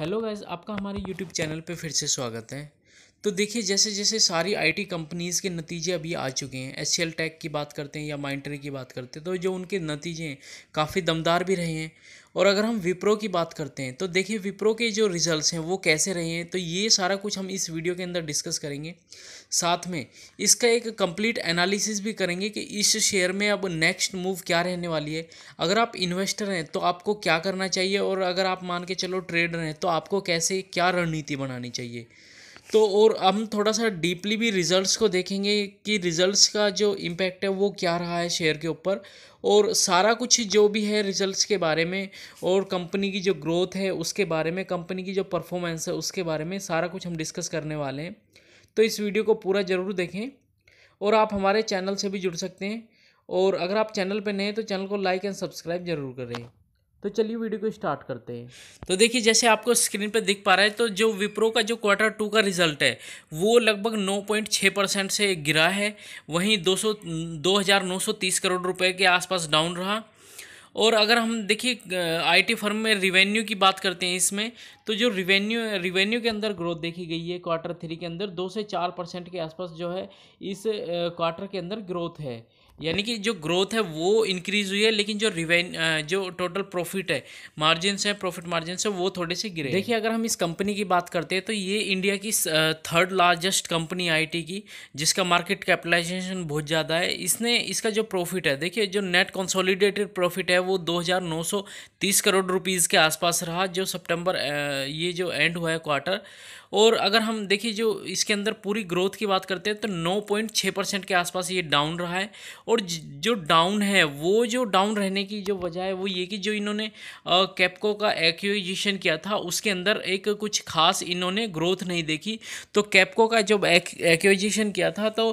hello guys आपका हमारे YouTube channel पे फिर से स्वागत है तो देखिए जैसे जैसे सारी आईटी कंपनीज़ के नतीजे अभी आ चुके हैं एस सी टेक की बात करते हैं या माइंट्री की बात करते हैं तो जो उनके नतीजे हैं काफ़ी दमदार भी रहे हैं और अगर हम विप्रो की बात करते हैं तो देखिए विप्रो के जो रिजल्ट्स हैं वो कैसे रहे हैं तो ये सारा कुछ हम इस वीडियो के अंदर डिस्कस करेंगे साथ में इसका एक कंप्लीट एनालिसिस भी करेंगे कि इस शेयर में अब नेक्स्ट मूव क्या रहने वाली है अगर आप इन्वेस्टर हैं तो आपको क्या करना चाहिए और अगर आप मान के चलो ट्रेडर हैं तो आपको कैसे क्या रणनीति बनानी चाहिए तो और हम थोड़ा सा डीपली भी रिजल्ट्स को देखेंगे कि रिजल्ट्स का जो इम्पैक्ट है वो क्या रहा है शेयर के ऊपर और सारा कुछ जो भी है रिजल्ट्स के बारे में और कंपनी की जो ग्रोथ है उसके बारे में कंपनी की जो परफॉर्मेंस है उसके बारे में सारा कुछ हम डिस्कस करने वाले हैं तो इस वीडियो को पूरा ज़रूर देखें और आप हमारे चैनल से भी जुड़ सकते हैं और अगर आप चैनल पर नए हैं तो चैनल को लाइक एंड सब्सक्राइब ज़रूर करें तो चलिए वीडियो को स्टार्ट करते हैं तो देखिए जैसे आपको स्क्रीन पर दिख पा रहा है तो जो विप्रो का जो क्वार्टर टू का रिजल्ट है वो लगभग 9.6 परसेंट से गिरा है वहीं 200 2930 करोड़ रुपए के आसपास डाउन रहा और अगर हम देखिए आईटी फर्म में रिवेन्यू की बात करते हैं इसमें तो जो रिवेन्यू रिवेन्यू के अंदर ग्रोथ देखी गई है क्वार्टर थ्री के अंदर दो से चार परसेंट के आसपास जो है इस क्वार्टर के अंदर ग्रोथ है यानी कि जो ग्रोथ है वो इंक्रीज हुई है लेकिन जो रिवेन जो टोटल प्रॉफिट है मार्जिन है प्रॉफिट मार्जिन है वो थोड़े से गिरे देखिए अगर हम इस कंपनी की बात करते हैं तो ये इंडिया की थर्ड लार्जेस्ट कंपनी आईटी की जिसका मार्केट कैपिटलाइजेशन बहुत ज़्यादा है इसने इसका जो प्रॉफिट है देखिए जो नेट कंसोलिडेटेड प्रॉफिट है वो दो करोड़ रुपीज़ के आसपास रहा जो सप्टेम्बर ये जो एंड हुआ है क्वार्टर और अगर हम देखिए जो इसके अंदर पूरी ग्रोथ की बात करते हैं तो 9.6 परसेंट के आसपास ये डाउन रहा है और जो डाउन है वो जो डाउन रहने की जो वजह है वो ये कि जो इन्होंने कैपको का एक्विजिशन किया था उसके अंदर एक कुछ खास इन्होंने ग्रोथ नहीं देखी तो कैपको का जब एक्विजिशन किया था तो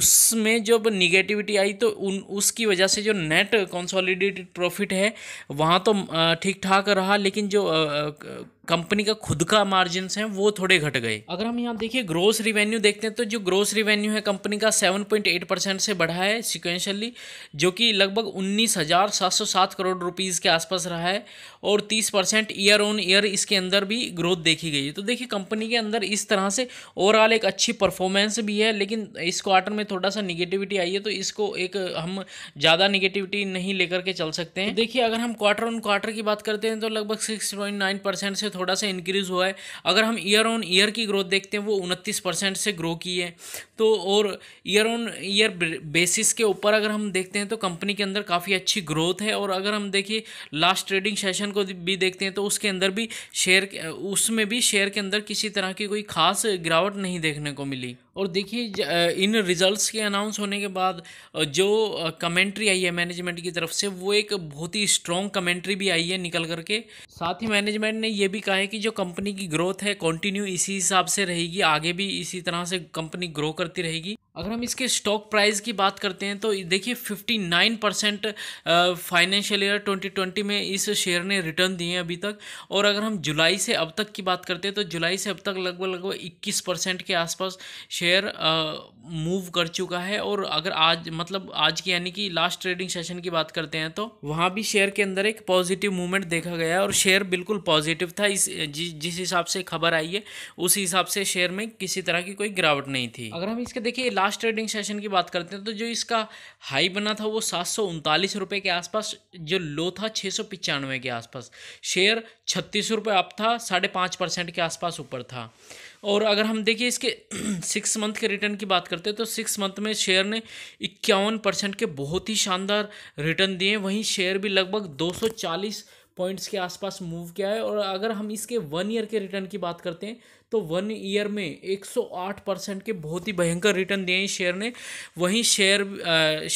उसमें जब निगेटिविटी आई तो उन उसकी वजह से जो नेट कंसोलिडेटेड प्रॉफिट है वहाँ तो ठीक ठाक रहा लेकिन जो कंपनी का खुद का मार्जिन है वो थोड़े घट गए अगर हम यहाँ देखिए ग्रोस रिवेन्यू देखते हैं तो जो ग्रोस रिवेन्यू है कंपनी का 7.8 परसेंट से बढ़ा है सिक्वेंशली जो कि लगभग उन्नीस हज़ार सात सौ सात करोड़ रुपीज़ के आसपास रहा है और तीस परसेंट ईयर ऑन ईयर इसके अंदर भी ग्रोथ देखी गई है तो देखिए कंपनी के अंदर इस तरह से ओवरऑल एक अच्छी परफॉर्मेंस भी है लेकिन इस क्वार्टर में थोड़ा सा निगेटिविटी आई है तो इसको एक हम ज़्यादा निगेटिविटी नहीं लेकर के चल सकते हैं देखिए अगर हम क्वार्टर ऑन क्वार्टर की बात करते हैं तो लगभग सिक्स से थोड़ा थोड़ा सा इंक्रीज़ हुआ है अगर हम ईयर ऑन ईयर की ग्रोथ देखते हैं वो उनतीस परसेंट से ग्रो की है तो और ईयर ऑन ईयर बेसिस के ऊपर अगर हम देखते हैं तो कंपनी के अंदर काफ़ी अच्छी ग्रोथ है और अगर हम देखिए लास्ट ट्रेडिंग सेशन को भी देखते हैं तो उसके अंदर भी शेयर उसमें भी शेयर के अंदर किसी तरह की कोई खास गिरावट नहीं देखने को मिली और देखिए इन रिज़ल्ट्स के अनाउंस होने के बाद जो कमेंट्री आई है मैनेजमेंट की तरफ से वो एक बहुत ही स्ट्रॉन्ग कमेंट्री भी आई है निकल करके साथ ही मैनेजमेंट ने ये भी कहा है कि जो कंपनी की ग्रोथ है कंटिन्यू इसी हिसाब से रहेगी आगे भी इसी तरह से कंपनी ग्रो करती रहेगी अगर हम इसके स्टॉक प्राइस की बात करते हैं तो देखिए 59 परसेंट फाइनेंशियल ईयर 2020 में इस शेयर ने रिटर्न दिए हैं अभी तक और अगर हम जुलाई से अब तक की बात करते हैं तो जुलाई से अब तक लगभग लगभग 21 परसेंट के आसपास शेयर मूव कर चुका है और अगर आज मतलब आज की यानी कि लास्ट ट्रेडिंग सेशन की बात करते हैं तो वहाँ भी शेयर के अंदर एक पॉजिटिव मूवमेंट देखा गया और शेयर बिल्कुल पॉजिटिव था इस जिस हिसाब से खबर आई है उस हिसाब से शेयर में किसी तरह की कोई गिरावट नहीं थी अगर हम इसके देखिए लास्ट लास्ट ट्रेडिंग सेशन की बात करते हैं तो जो इसका हाई बना था वो सात सौ उनतालीस रुपये के आसपास जो लो था छः सौ पचानवे के आसपास शेयर छत्तीस रुपये अप था साढ़े पाँच परसेंट के आसपास ऊपर था और अगर हम देखिए इसके सिक्स मंथ के रिटर्न की बात करते हैं तो सिक्स मंथ में शेयर ने इक्यावन परसेंट के बहुत ही शानदार रिटर्न दिए वहीं शेयर भी लगभग दो सौ चालीस पॉइंट्स के आसपास मूव किया है और अगर हम इसके वन ईयर के रिटर्न की बात करते हैं तो वन ईयर में 108 परसेंट के बहुत ही भयंकर रिटर्न दिए हैं शेयर ने वहीं शेयर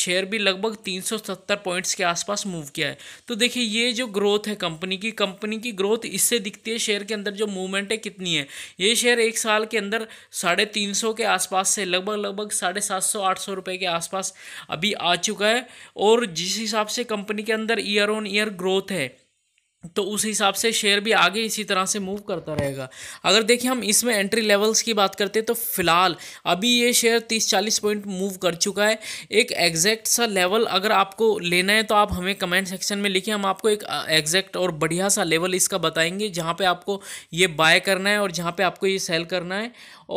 शेयर भी लगभग 370 पॉइंट्स के आसपास मूव किया है तो देखिए ये जो ग्रोथ है कंपनी की कंपनी की ग्रोथ इससे दिखती है शेयर के अंदर जो मूवमेंट है कितनी है ये शेयर एक साल के अंदर साढ़े तीन सौ के आसपास से लगभग लगभग साढ़े सात सौ आठ सौ रुपये के आसपास अभी आ चुका है और जिस हिसाब से कंपनी के अंदर ईयर ऑन ईयर ग्रोथ है तो उस हिसाब से शेयर भी आगे इसी तरह से मूव करता रहेगा अगर देखिए हम इसमें एंट्री लेवल्स की बात करते हैं तो फिलहाल अभी ये शेयर 30-40 पॉइंट मूव कर चुका है एक एग्जैक्ट सा लेवल अगर आपको लेना है तो आप हमें कमेंट सेक्शन में लिखिए हम आपको एक एग्जैक्ट और बढ़िया सा लेवल इसका बताएंगे जहाँ पर आपको ये बाय करना है और जहाँ पर आपको ये सेल करना है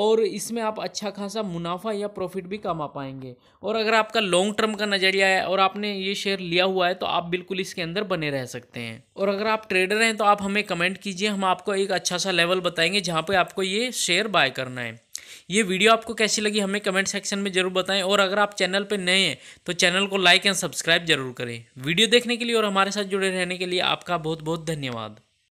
और इसमें आप अच्छा खासा मुनाफा या प्रॉफिट भी कमा पाएंगे और अगर आपका लॉन्ग टर्म का नज़रिया है और आपने ये शेयर लिया हुआ है तो आप बिल्कुल इसके अंदर बने रह सकते हैं और अगर आप आप ट्रेडर हैं तो आप हमें कमेंट कीजिए हम आपको एक अच्छा सा लेवल बताएंगे जहाँ पे आपको ये शेयर बाय करना है ये वीडियो आपको कैसी लगी हमें कमेंट सेक्शन में ज़रूर बताएं और अगर आप चैनल पर नए हैं तो चैनल को लाइक एंड सब्सक्राइब जरूर करें वीडियो देखने के लिए और हमारे साथ जुड़े रहने के लिए आपका बहुत बहुत धन्यवाद